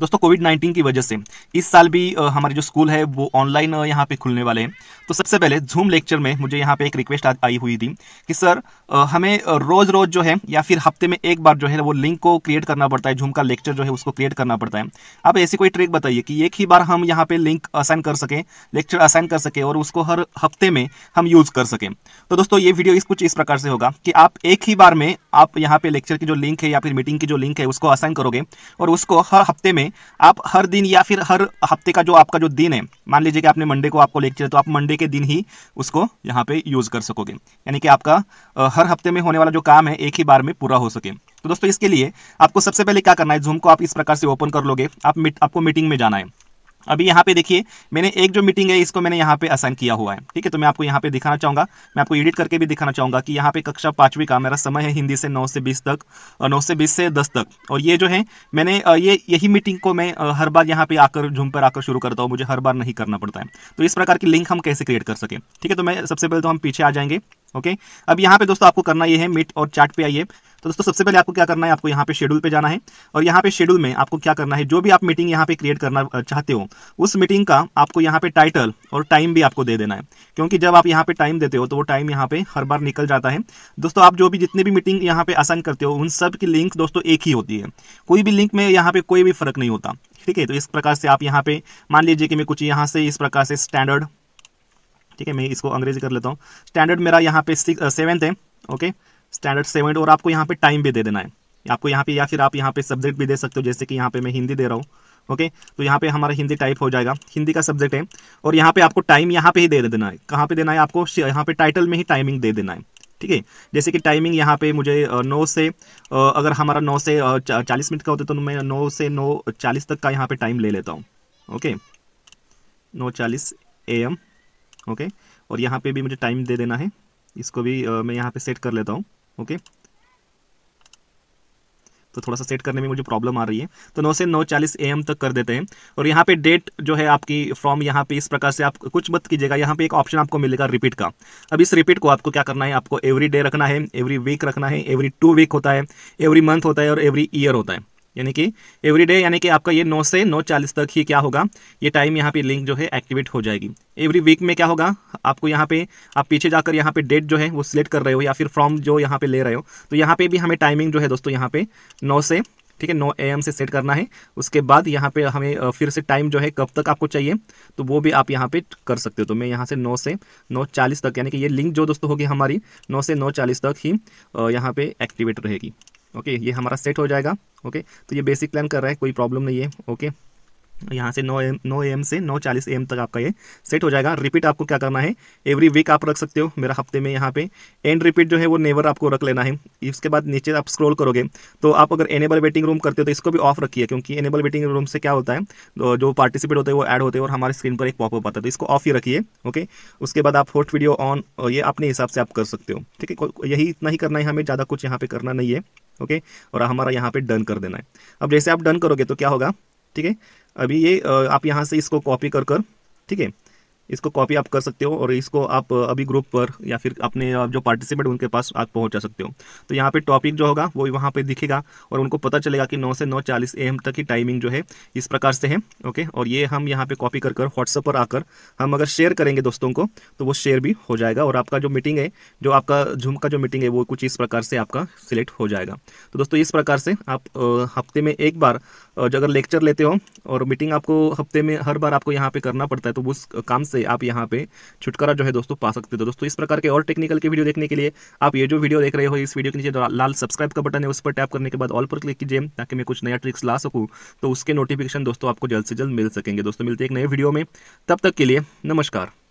दोस्तों कोविड 19 की वजह से इस साल भी हमारे जो स्कूल है वो ऑनलाइन यहाँ पे खुलने वाले हैं तो सबसे पहले जूम लेक्चर में मुझे यहाँ पे एक रिक्वेस्ट आई हुई थी कि सर हमें रोज़ रोज़ जो है या फिर हफ्ते में एक बार जो है वो लिंक को क्रिएट करना पड़ता है जूम का लेक्चर जो है उसको क्रिएट करना पड़ता है आप ऐसी कोई ट्रिक बताइए कि एक ही बार हम यहाँ पर लिंक असाइन कर सकें लेक्चर असाइन कर सकें और उसको हर हफ्ते में हम यूज़ कर सकें तो दोस्तों ये वीडियो इस कुछ इस प्रकार से होगा कि आप एक ही बार में आप यहाँ पे लेक्चर की जो लिंक है या फिर मीटिंग की जो लिंक है उसको असाइन करोगे और उसको हर हफ्ते में में आप हर दिन या फिर हर हफ्ते का जो आपका जो दिन है मान लीजिए कि आपने मंडे को आपको लेक्चर है तो आप मंडे के दिन ही उसको यहाँ पे यूज़ कर सकोगे यानी कि आपका हर हफ्ते में होने वाला जो काम है एक ही बार में पूरा हो सके तो दोस्तों इसके लिए आपको सबसे पहले क्या करना है जूम को आप इस प्रकार से ओपन कर लोगे आप मिट, आपको मीटिंग में जाना है अभी यहाँ पे देखिए मैंने एक जो मीटिंग है इसको मैंने यहाँ पे असाइन किया हुआ है ठीक है तो मैं आपको यहाँ पे दिखाना चाहूँगा मैं आपको एडिट करके भी दिखाना चाहूँगा कि यहाँ पे कक्षा पाँचवीं का मेरा समय है हिंदी से नौ से बीस तक और नौ से बीस से दस तक और ये जो है मैंने ये यही मीटिंग को मैं हर बार यहाँ पे आकर झूम पर आकर शुरू करता हूँ मुझे हर बार नहीं करना पड़ता है तो इस प्रकार की लिंक हम कैसे क्रिएट कर सकें ठीक है तो मैं सबसे पहले तो हम पीछे आ जाएंगे ओके अब यहाँ पे दोस्तों आपको करना ये है मीट और चार्ट पे आइए तो दोस्तों सबसे पहले आपको क्या करना है आपको यहाँ पे शेड्यूल पे जाना है और यहाँ पे शेड्यूल में आपको क्या करना है जो भी आप मीटिंग यहाँ पे क्रिएट करना चाहते हो उस मीटिंग का आपको यहाँ पे टाइटल और टाइम भी आपको दे देना है क्योंकि जब आप यहाँ पे टाइम देते हो तो वो टाइम यहाँ पे हर बार निकल जाता है दोस्तों आप जो भी जितने भी मीटिंग यहाँ पे असाइन करते हो उन सब की लिंक दोस्तों एक ही होती है कोई भी लिंक में यहाँ पे कोई भी फर्क नहीं होता ठीक है तो इस प्रकार से आप यहाँ पे मान लीजिए कि मैं कुछ यहाँ से इस प्रकार से स्टैंडर्ड ठीक है मैं इसको अंग्रेजी कर लेता हूँ स्टैंडर्ड मेरा यहाँ पे सेवेंथ है ओके स्टैंडर्ड सेवेंट और आपको यहाँ पे टाइम भी दे देना है आपको यहाँ पे या फिर आप यहाँ पे सब्जेक्ट भी दे सकते हो जैसे कि यहाँ पे मैं हिंदी दे रहा हूँ ओके तो यहाँ पे हमारा हिंदी टाइप हो जाएगा हिंदी का सब्जेक्ट है और यहाँ पे आपको टाइम यहाँ पे ही दे देना है कहाँ पे देना है आपको यहाँ पे टाइटल में ही टाइमिंग दे देना है ठीक है जैसे कि टाइमिंग यहाँ पे मुझे नौ से अगर हमारा नौ से चालीस मिनट का होता है तो मैं नौ से नौ चालीस तक का यहाँ पे टाइम ले लेता हूँ ओके नौ चालीस ए एम ओके और यहाँ पे भी मुझे टाइम दे देना है इसको भी मैं यहाँ पे सेट कर लेता हूँ ओके तो थोड़ा सा सेट करने में मुझे प्रॉब्लम आ रही है तो नौ से नौ चालीस ए तक कर देते हैं और यहाँ पे डेट जो है आपकी फ्रॉम यहाँ पे इस प्रकार से आप कुछ मत कीजिएगा यहाँ पे एक ऑप्शन आपको मिलेगा रिपीट का अब इस रिपीट को आपको क्या करना है आपको एवरी डे रखना है एवरी वीक रखना है एवरी टू वीक होता है एवरी मंथ होता है और एवरी ईयर होता है यानी कि एवरीडे यानी कि आपका ये नौ से नौ चालीस तक ही क्या होगा ये टाइम यहाँ पे लिंक जो है एक्टिवेट हो जाएगी एवरी वीक में क्या होगा आपको यहाँ पे आप पीछे जाकर यहाँ पे डेट जो है वो सिलेक्ट कर रहे हो या फिर फॉर्म जो यहाँ पे ले रहे हो तो यहाँ पे भी हमें टाइमिंग जो है दोस्तों यहाँ पे नौ से ठीक है नौ ए से सेट करना है उसके बाद यहाँ पे हमें फिर से टाइम जो है कब तक आपको चाहिए तो वो भी आप यहाँ पे कर सकते हो तो मैं यहाँ से नौ से नौ चालीस तक यानी कि ये लिंक जो दोस्तों होगी हमारी नौ से नौ चालीस तक ही यहाँ पे एक्टिवेट रहेगी ओके ये हमारा सेट हो जाएगा ओके तो ये बेसिक प्लान कर रहा है कोई प्रॉब्लम नहीं है ओके यहाँ से नौ एम नौ एम से नौ चालीस एम तक आपका ये सेट हो जाएगा रिपीट आपको क्या करना है एवरी वीक आप रख सकते हो मेरा हफ्ते में यहाँ पे एंड रिपीट जो है वो नेवर आपको रख लेना है इसके बाद नीचे आप स्क्रॉल करोगे तो आप अगर एनेबल वेटिंग रूम करते हो तो इसको भी ऑफ रखिए क्योंकि एनेबल वेटिंग रूम से क्या होता है तो जो पार्टिसिपेट होते हैं वो एड होते हैं और हमारे स्क्रीन पर एक पॉपअप आता है तो इसको ऑफ ही रखिए ओके उसके बाद आप होस्ट वीडियो ऑन ये अपने हिसाब से आप कर सकते हो ठीक है यही इतना ही करना है हमें ज़्यादा कुछ यहाँ पे करना नहीं है ओके और हमारा यहाँ पर डन कर देना है अब जैसे आप डन करोगे तो क्या होगा ठीक है अभी ये आप यहाँ से इसको कॉपी कर कर ठीक है इसको कॉपी आप कर सकते हो और इसको आप अभी ग्रुप पर या फिर अपने जो पार्टिसिपेंट उनके पास आप पहुंचा सकते हो तो यहाँ पे टॉपिक जो होगा वो वहाँ पे दिखेगा और उनको पता चलेगा कि 9 से 9:40 एम तक की टाइमिंग जो है इस प्रकार से है ओके और ये हम यहाँ पे कॉपी कर कर व्हाट्सअप पर आकर हम अगर शेयर करेंगे दोस्तों को तो वो शेयर भी हो जाएगा और आपका जो मीटिंग है जो आपका झूम का जो मीटिंग है वो कुछ इस प्रकार से आपका सिलेक्ट हो जाएगा तो दोस्तों इस प्रकार से आप हफ्ते में एक बार और जो अगर लेक्चर लेते हो और मीटिंग आपको हफ्ते में हर बार आपको यहाँ पे करना पड़ता है तो उस काम से आप यहाँ पे छुटकारा जो है दोस्तों पा सकते हो तो दोस्तों इस प्रकार के और टेक्निकल के वीडियो देखने के लिए आप ये जो वीडियो देख रहे हो इस वीडियो के नीचे लाल सब्सक्राइब का बटन है उस पर टैप करने के बाद ऑल पर क्लिक कीजिए ताकि मैं कुछ नया ट्रिक्स ला सकूँ तो उसके नोटिफिकेशन दोस्तों आपको जल्द से जल्द मिल सकेंगे दोस्तों मिलते हैं एक नए वीडियो में तब तक के लिए नमस्कार